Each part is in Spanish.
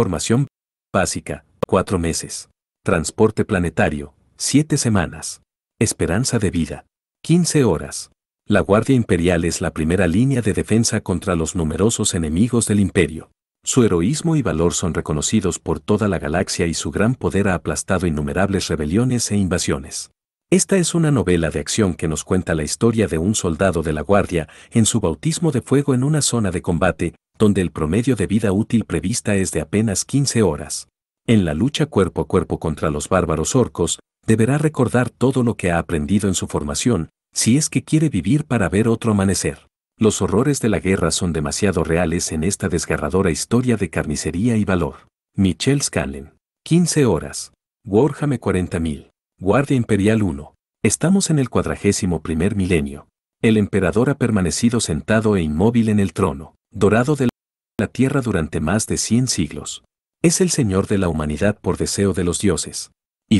Formación básica, cuatro meses. Transporte planetario, siete semanas. Esperanza de vida, 15 horas. La Guardia Imperial es la primera línea de defensa contra los numerosos enemigos del imperio. Su heroísmo y valor son reconocidos por toda la galaxia y su gran poder ha aplastado innumerables rebeliones e invasiones. Esta es una novela de acción que nos cuenta la historia de un soldado de la Guardia en su bautismo de fuego en una zona de combate, donde el promedio de vida útil prevista es de apenas 15 horas. En la lucha cuerpo a cuerpo contra los bárbaros orcos, deberá recordar todo lo que ha aprendido en su formación, si es que quiere vivir para ver otro amanecer. Los horrores de la guerra son demasiado reales en esta desgarradora historia de carnicería y valor. michel Scanlon. 15 horas. Warhammer 40.000. Guardia Imperial 1. Estamos en el cuadragésimo primer milenio. El emperador ha permanecido sentado e inmóvil en el trono, dorado de la tierra durante más de 100 siglos. Es el Señor de la humanidad por deseo de los dioses. Y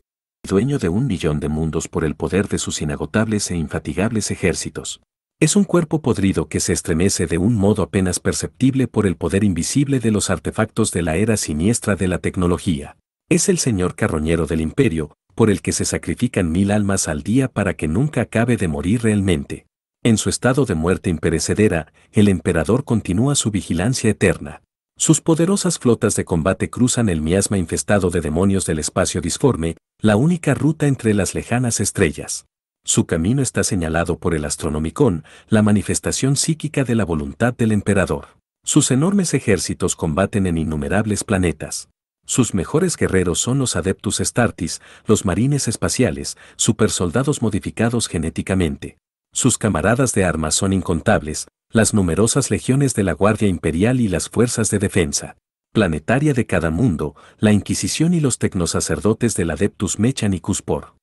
dueño de un millón de mundos por el poder de sus inagotables e infatigables ejércitos. Es un cuerpo podrido que se estremece de un modo apenas perceptible por el poder invisible de los artefactos de la era siniestra de la tecnología. Es el señor carroñero del imperio, por el que se sacrifican mil almas al día para que nunca acabe de morir realmente. En su estado de muerte imperecedera, el emperador continúa su vigilancia eterna. Sus poderosas flotas de combate cruzan el miasma infestado de demonios del espacio disforme, la única ruta entre las lejanas estrellas. Su camino está señalado por el astronomicón, la manifestación psíquica de la voluntad del emperador. Sus enormes ejércitos combaten en innumerables planetas. Sus mejores guerreros son los adeptus startis, los marines espaciales, supersoldados modificados genéticamente. Sus camaradas de armas son incontables, las numerosas legiones de la Guardia Imperial y las fuerzas de defensa planetaria de cada mundo, la Inquisición y los tecnosacerdotes del Adeptus Mechanicus por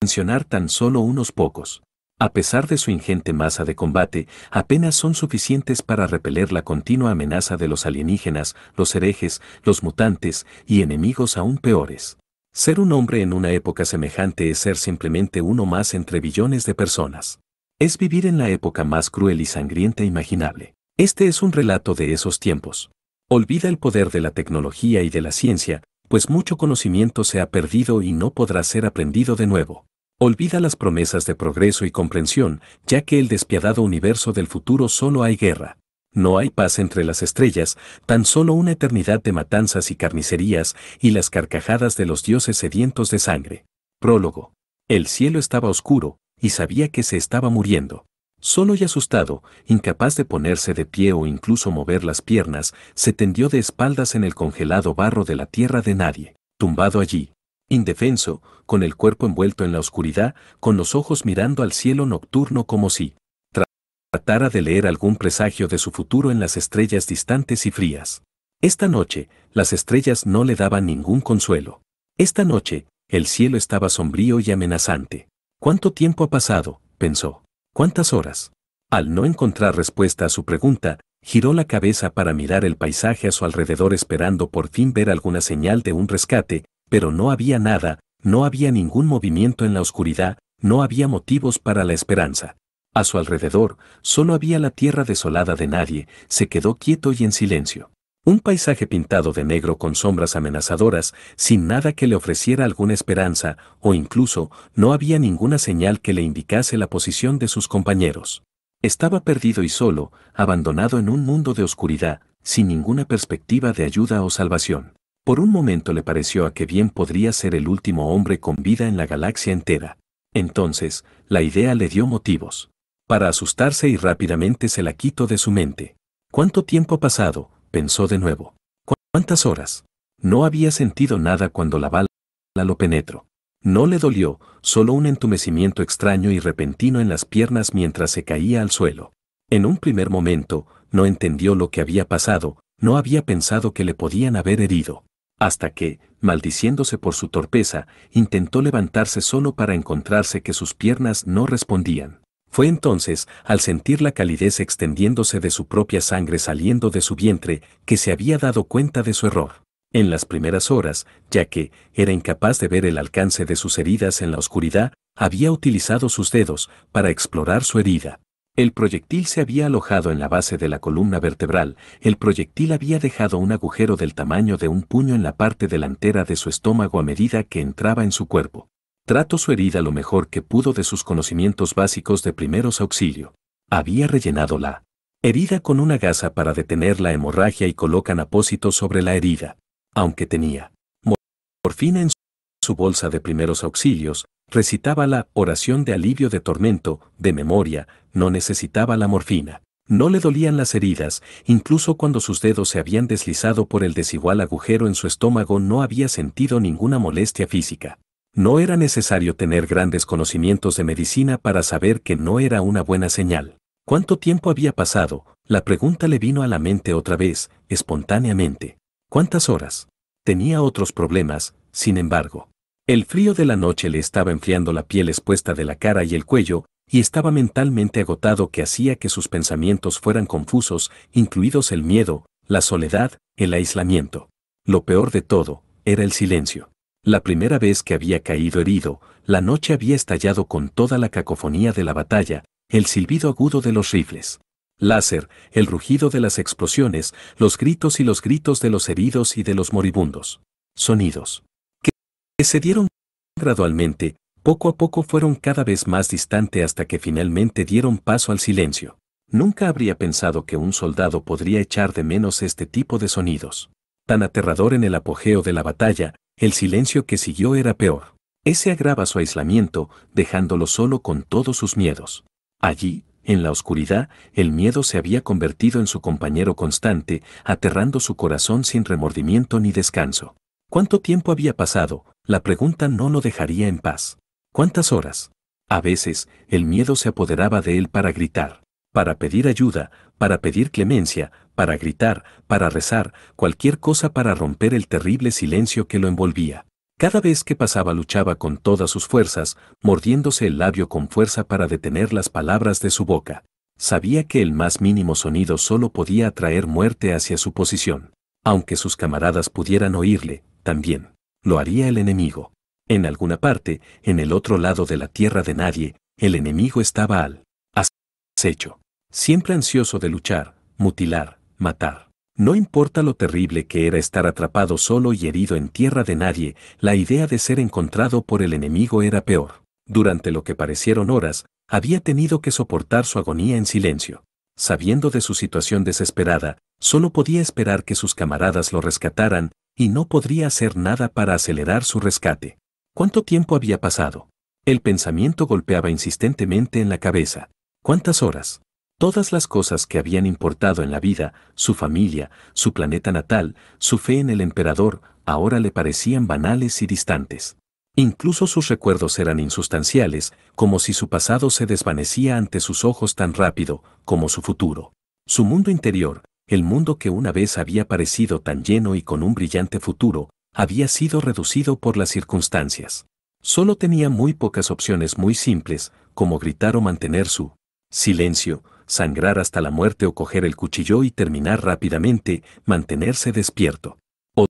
Mencionar tan solo unos pocos. A pesar de su ingente masa de combate, apenas son suficientes para repeler la continua amenaza de los alienígenas, los herejes, los mutantes y enemigos aún peores. Ser un hombre en una época semejante es ser simplemente uno más entre billones de personas. Es vivir en la época más cruel y sangrienta imaginable. Este es un relato de esos tiempos. Olvida el poder de la tecnología y de la ciencia, pues mucho conocimiento se ha perdido y no podrá ser aprendido de nuevo. Olvida las promesas de progreso y comprensión, ya que el despiadado universo del futuro solo hay guerra. No hay paz entre las estrellas, tan solo una eternidad de matanzas y carnicerías y las carcajadas de los dioses sedientos de sangre. Prólogo. El cielo estaba oscuro, y sabía que se estaba muriendo. Solo y asustado, incapaz de ponerse de pie o incluso mover las piernas, se tendió de espaldas en el congelado barro de la tierra de nadie, tumbado allí, indefenso, con el cuerpo envuelto en la oscuridad, con los ojos mirando al cielo nocturno como si, tratara de leer algún presagio de su futuro en las estrellas distantes y frías. Esta noche, las estrellas no le daban ningún consuelo. Esta noche, el cielo estaba sombrío y amenazante. ¿Cuánto tiempo ha pasado? pensó. ¿Cuántas horas? Al no encontrar respuesta a su pregunta, giró la cabeza para mirar el paisaje a su alrededor esperando por fin ver alguna señal de un rescate, pero no había nada, no había ningún movimiento en la oscuridad, no había motivos para la esperanza. A su alrededor, solo había la tierra desolada de nadie, se quedó quieto y en silencio. Un paisaje pintado de negro con sombras amenazadoras, sin nada que le ofreciera alguna esperanza, o incluso no había ninguna señal que le indicase la posición de sus compañeros. Estaba perdido y solo, abandonado en un mundo de oscuridad, sin ninguna perspectiva de ayuda o salvación. Por un momento le pareció a que bien podría ser el último hombre con vida en la galaxia entera. Entonces, la idea le dio motivos para asustarse y rápidamente se la quitó de su mente. ¿Cuánto tiempo ha pasado? pensó de nuevo. ¿Cuántas horas? No había sentido nada cuando la bala lo penetró. No le dolió, solo un entumecimiento extraño y repentino en las piernas mientras se caía al suelo. En un primer momento, no entendió lo que había pasado, no había pensado que le podían haber herido. Hasta que, maldiciéndose por su torpeza, intentó levantarse solo para encontrarse que sus piernas no respondían. Fue entonces, al sentir la calidez extendiéndose de su propia sangre saliendo de su vientre, que se había dado cuenta de su error. En las primeras horas, ya que era incapaz de ver el alcance de sus heridas en la oscuridad, había utilizado sus dedos para explorar su herida. El proyectil se había alojado en la base de la columna vertebral, el proyectil había dejado un agujero del tamaño de un puño en la parte delantera de su estómago a medida que entraba en su cuerpo. Trató su herida lo mejor que pudo de sus conocimientos básicos de primeros auxilio. Había rellenado la herida con una gasa para detener la hemorragia y colocan apósitos sobre la herida. Aunque tenía morfina en su bolsa de primeros auxilios, recitaba la oración de alivio de tormento, de memoria, no necesitaba la morfina. No le dolían las heridas, incluso cuando sus dedos se habían deslizado por el desigual agujero en su estómago no había sentido ninguna molestia física. No era necesario tener grandes conocimientos de medicina para saber que no era una buena señal. ¿Cuánto tiempo había pasado? La pregunta le vino a la mente otra vez, espontáneamente. ¿Cuántas horas? Tenía otros problemas, sin embargo. El frío de la noche le estaba enfriando la piel expuesta de la cara y el cuello, y estaba mentalmente agotado que hacía que sus pensamientos fueran confusos, incluidos el miedo, la soledad, el aislamiento. Lo peor de todo, era el silencio. La primera vez que había caído herido, la noche había estallado con toda la cacofonía de la batalla, el silbido agudo de los rifles. Láser, el rugido de las explosiones, los gritos y los gritos de los heridos y de los moribundos. Sonidos. Que se dieron gradualmente, poco a poco fueron cada vez más distantes hasta que finalmente dieron paso al silencio. Nunca habría pensado que un soldado podría echar de menos este tipo de sonidos. Tan aterrador en el apogeo de la batalla, el silencio que siguió era peor. Ese agrava su aislamiento, dejándolo solo con todos sus miedos. Allí, en la oscuridad, el miedo se había convertido en su compañero constante, aterrando su corazón sin remordimiento ni descanso. ¿Cuánto tiempo había pasado? La pregunta no lo dejaría en paz. ¿Cuántas horas? A veces, el miedo se apoderaba de él para gritar, para pedir ayuda, para pedir clemencia, para gritar, para rezar, cualquier cosa para romper el terrible silencio que lo envolvía. Cada vez que pasaba luchaba con todas sus fuerzas, mordiéndose el labio con fuerza para detener las palabras de su boca. Sabía que el más mínimo sonido solo podía atraer muerte hacia su posición. Aunque sus camaradas pudieran oírle, también. Lo haría el enemigo. En alguna parte, en el otro lado de la tierra de nadie, el enemigo estaba al acecho. Siempre ansioso de luchar, mutilar, matar. No importa lo terrible que era estar atrapado solo y herido en tierra de nadie, la idea de ser encontrado por el enemigo era peor. Durante lo que parecieron horas, había tenido que soportar su agonía en silencio. Sabiendo de su situación desesperada, solo podía esperar que sus camaradas lo rescataran, y no podría hacer nada para acelerar su rescate. ¿Cuánto tiempo había pasado? El pensamiento golpeaba insistentemente en la cabeza. ¿Cuántas horas? Todas las cosas que habían importado en la vida, su familia, su planeta natal, su fe en el emperador, ahora le parecían banales y distantes. Incluso sus recuerdos eran insustanciales, como si su pasado se desvanecía ante sus ojos tan rápido como su futuro. Su mundo interior, el mundo que una vez había parecido tan lleno y con un brillante futuro, había sido reducido por las circunstancias. Solo tenía muy pocas opciones muy simples, como gritar o mantener su silencio, sangrar hasta la muerte o coger el cuchillo y terminar rápidamente, mantenerse despierto. O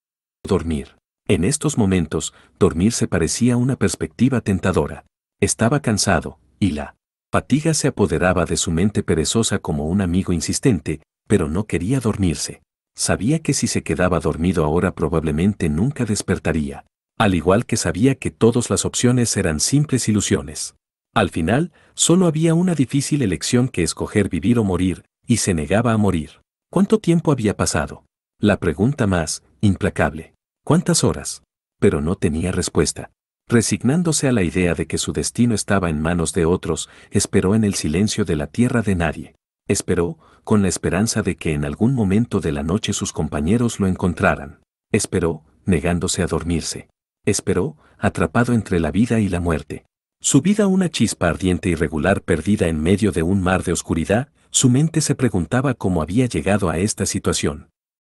dormir. En estos momentos, dormir se parecía una perspectiva tentadora. Estaba cansado, y la fatiga se apoderaba de su mente perezosa como un amigo insistente, pero no quería dormirse. Sabía que si se quedaba dormido ahora probablemente nunca despertaría, al igual que sabía que todas las opciones eran simples ilusiones. Al final, solo había una difícil elección que escoger vivir o morir, y se negaba a morir. ¿Cuánto tiempo había pasado? La pregunta más, implacable. ¿Cuántas horas? Pero no tenía respuesta. Resignándose a la idea de que su destino estaba en manos de otros, esperó en el silencio de la tierra de nadie. Esperó, con la esperanza de que en algún momento de la noche sus compañeros lo encontraran. Esperó, negándose a dormirse. Esperó, atrapado entre la vida y la muerte. Subida vida una chispa ardiente irregular perdida en medio de un mar de oscuridad, su mente se preguntaba cómo había llegado a esta situación.